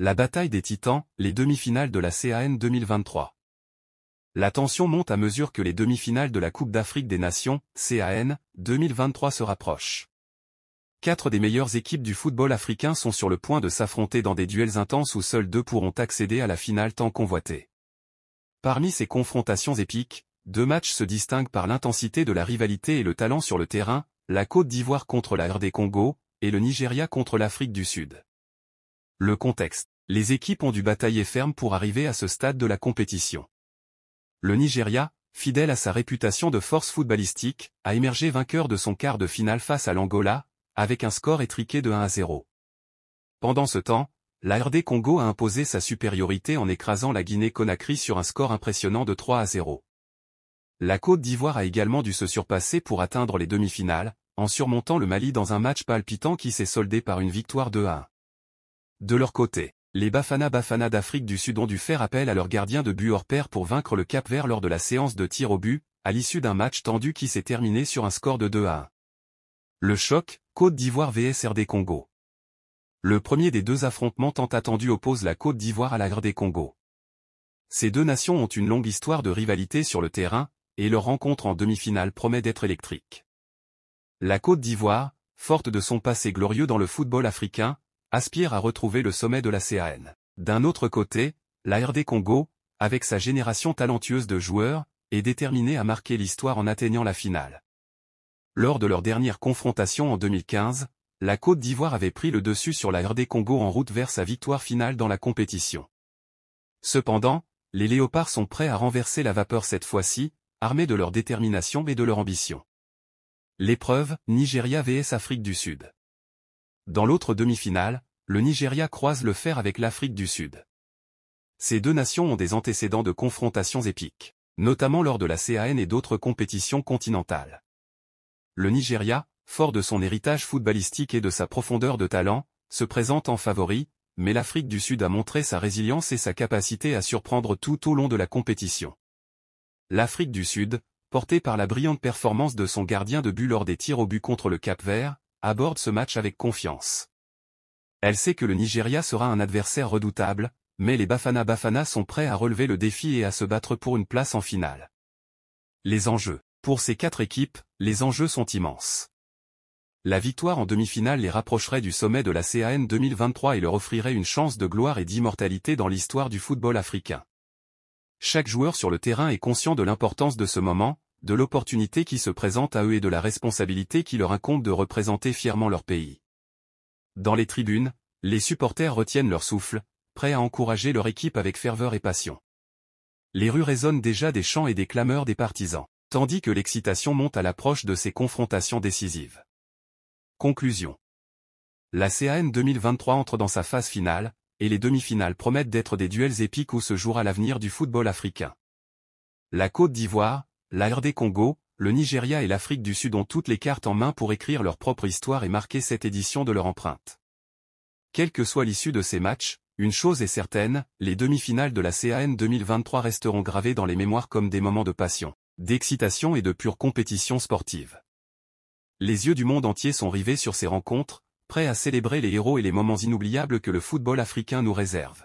La bataille des Titans, les demi-finales de la CAN 2023. La tension monte à mesure que les demi-finales de la Coupe d'Afrique des Nations, CAN, 2023 se rapprochent. Quatre des meilleures équipes du football africain sont sur le point de s'affronter dans des duels intenses où seuls deux pourront accéder à la finale tant convoitée. Parmi ces confrontations épiques, deux matchs se distinguent par l'intensité de la rivalité et le talent sur le terrain, la Côte d'Ivoire contre la RD Congo, et le Nigeria contre l'Afrique du Sud. Le contexte. Les équipes ont dû batailler ferme pour arriver à ce stade de la compétition. Le Nigeria, fidèle à sa réputation de force footballistique, a émergé vainqueur de son quart de finale face à l'Angola, avec un score étriqué de 1 à 0. Pendant ce temps, la RD Congo a imposé sa supériorité en écrasant la Guinée-Conakry sur un score impressionnant de 3 à 0. La Côte d'Ivoire a également dû se surpasser pour atteindre les demi-finales, en surmontant le Mali dans un match palpitant qui s'est soldé par une victoire de 1. De leur côté, les Bafana Bafana d'Afrique du Sud ont dû faire appel à leur gardien de but hors pair pour vaincre le Cap Vert lors de la séance de tir au but, à l'issue d'un match tendu qui s'est terminé sur un score de 2 à 1. Le choc, Côte d'Ivoire vs RD Congo. Le premier des deux affrontements tant attendus oppose la Côte d'Ivoire à la RD Congo. Ces deux nations ont une longue histoire de rivalité sur le terrain, et leur rencontre en demi-finale promet d'être électrique. La Côte d'Ivoire, forte de son passé glorieux dans le football africain, aspire à retrouver le sommet de la CAN. D'un autre côté, la RD Congo, avec sa génération talentueuse de joueurs, est déterminée à marquer l'histoire en atteignant la finale. Lors de leur dernière confrontation en 2015, la Côte d'Ivoire avait pris le dessus sur la RD Congo en route vers sa victoire finale dans la compétition. Cependant, les léopards sont prêts à renverser la vapeur cette fois-ci, armés de leur détermination et de leur ambition. L'épreuve, Nigeria vs Afrique du Sud. Dans l'autre demi-finale, le Nigeria croise le fer avec l'Afrique du Sud. Ces deux nations ont des antécédents de confrontations épiques, notamment lors de la CAN et d'autres compétitions continentales. Le Nigeria, fort de son héritage footballistique et de sa profondeur de talent, se présente en favori, mais l'Afrique du Sud a montré sa résilience et sa capacité à surprendre tout au long de la compétition. L'Afrique du Sud, portée par la brillante performance de son gardien de but lors des tirs au but contre le Cap Vert, aborde ce match avec confiance. Elle sait que le Nigeria sera un adversaire redoutable, mais les Bafana Bafana sont prêts à relever le défi et à se battre pour une place en finale. Les enjeux. Pour ces quatre équipes, les enjeux sont immenses. La victoire en demi-finale les rapprocherait du sommet de la CAN 2023 et leur offrirait une chance de gloire et d'immortalité dans l'histoire du football africain. Chaque joueur sur le terrain est conscient de l'importance de ce moment, de l'opportunité qui se présente à eux et de la responsabilité qui leur incombe de représenter fièrement leur pays. Dans les tribunes, les supporters retiennent leur souffle, prêts à encourager leur équipe avec ferveur et passion. Les rues résonnent déjà des chants et des clameurs des partisans, tandis que l'excitation monte à l'approche de ces confrontations décisives. Conclusion. La CAN 2023 entre dans sa phase finale, et les demi-finales promettent d'être des duels épiques où se jouera l'avenir du football africain. La Côte d'Ivoire, la RD Congo, le Nigeria et l'Afrique du Sud ont toutes les cartes en main pour écrire leur propre histoire et marquer cette édition de leur empreinte. Quelle que soit l'issue de ces matchs, une chose est certaine, les demi-finales de la CAN 2023 resteront gravées dans les mémoires comme des moments de passion, d'excitation et de pure compétition sportive. Les yeux du monde entier sont rivés sur ces rencontres, prêts à célébrer les héros et les moments inoubliables que le football africain nous réserve.